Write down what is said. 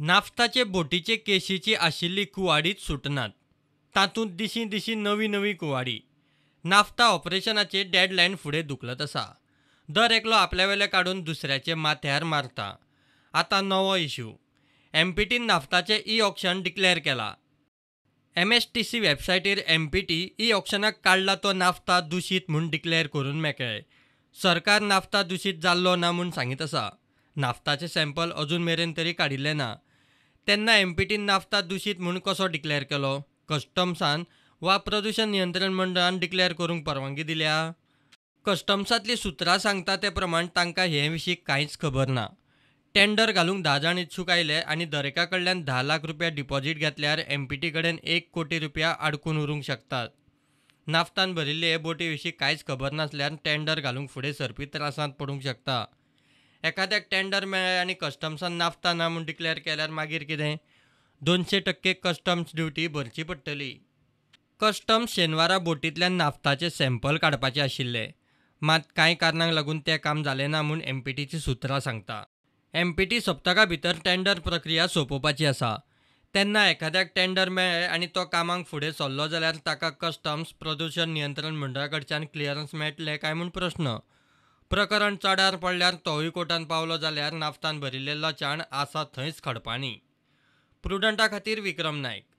नाफ्ताचे बोटीचे केशीची आशिल्ली कुवाडीच सुटनात तातूंत दिशी दिशी नवी नवी कुवाडी नाफ्ता ऑपरेशनाचे डेडलाईन फुडें दुखलत आसा दर एकलो आपल्या वेले काडून दुसऱ्याचे माथ्यार मारता आतां नवो इश्यू एम पी टीन नाफ्ताचें ई ऑप्शन डिक्लेर केला एम एस टी सी वेबसायटीर एम पी टी ई ऑप्शनाक काडला तो नाफ्ता दुशीत म्हूण डिक्लेअर करून मेकळे सरकार नाफ्ता दुशीत जाल्लो ना म्हूण सांगीत आसा नाफ्ताचें सॅम्पल अजून मेरेन तरी काडिल्लें ना तेन्ना एमपीटीन नाफ्ता दूषित म्हणून कसो डिक्लेअर केलो कस्टम्सान वा प्रदूषण नियंत्रण मंडळान डिक्लेअर करूंक परवानगी दिल्या कस्टम्सांतलीं सुत्रां सांगता ते प्रमाण तांकां हे विशीं कांयच खबर ना टेंडर घालूंक धा जाण इच्छूक आयले आनी दरेका कडल्यान धा लाख रुपया डिपॉझिट घेतल्यार एमपीटी कडेन एक कोटी रुपया आडकून उरूंक शकतात नाफ्तान भरिल्ले हे बोटी विशीं कांयच खबर नासल्यार टेंडर घालूंक फुडें सरपी त्रासांत पडूंक शकता एखाद्याक टेंडर मेळ्ळें आनी कस्टम्सान नाफता ना म्हूण डिक्लेर केल्यार मागीर कितें दोनशे टक्के कस्टम्स ड्युटी भरची पडटली कस्टम्स शेनवारा बोटींतल्यान नाफ्ताचे सॅम्पल काडपाचें आशिल्ले मात कांय कारणांक लागून तें काम जालें ना म्हूण एम पी टीची सुत्रां सांगता एम पी टी सप्तका भितर टेंडर प्रक्रिया सोंपोवपाची आसा तेन्ना एखाद्याक टेंडर मेळ्ळें आनी तो कामांक फुडें सरलो जाल्यार ताका कस्टम्स प्रदूषण नियंत्रण मंडळाकडच्यान क्लिअरन्स क्लियरन्स काय म्हूण प्रस्न प्रकरण चड्यार पडल्यार तोवूय कोटान पावलो जाल्यार नाफ्तान भरिल्लेलो चाण आसा थंयच खडपाणी प्रुडंटा खातीर विक्रम नायक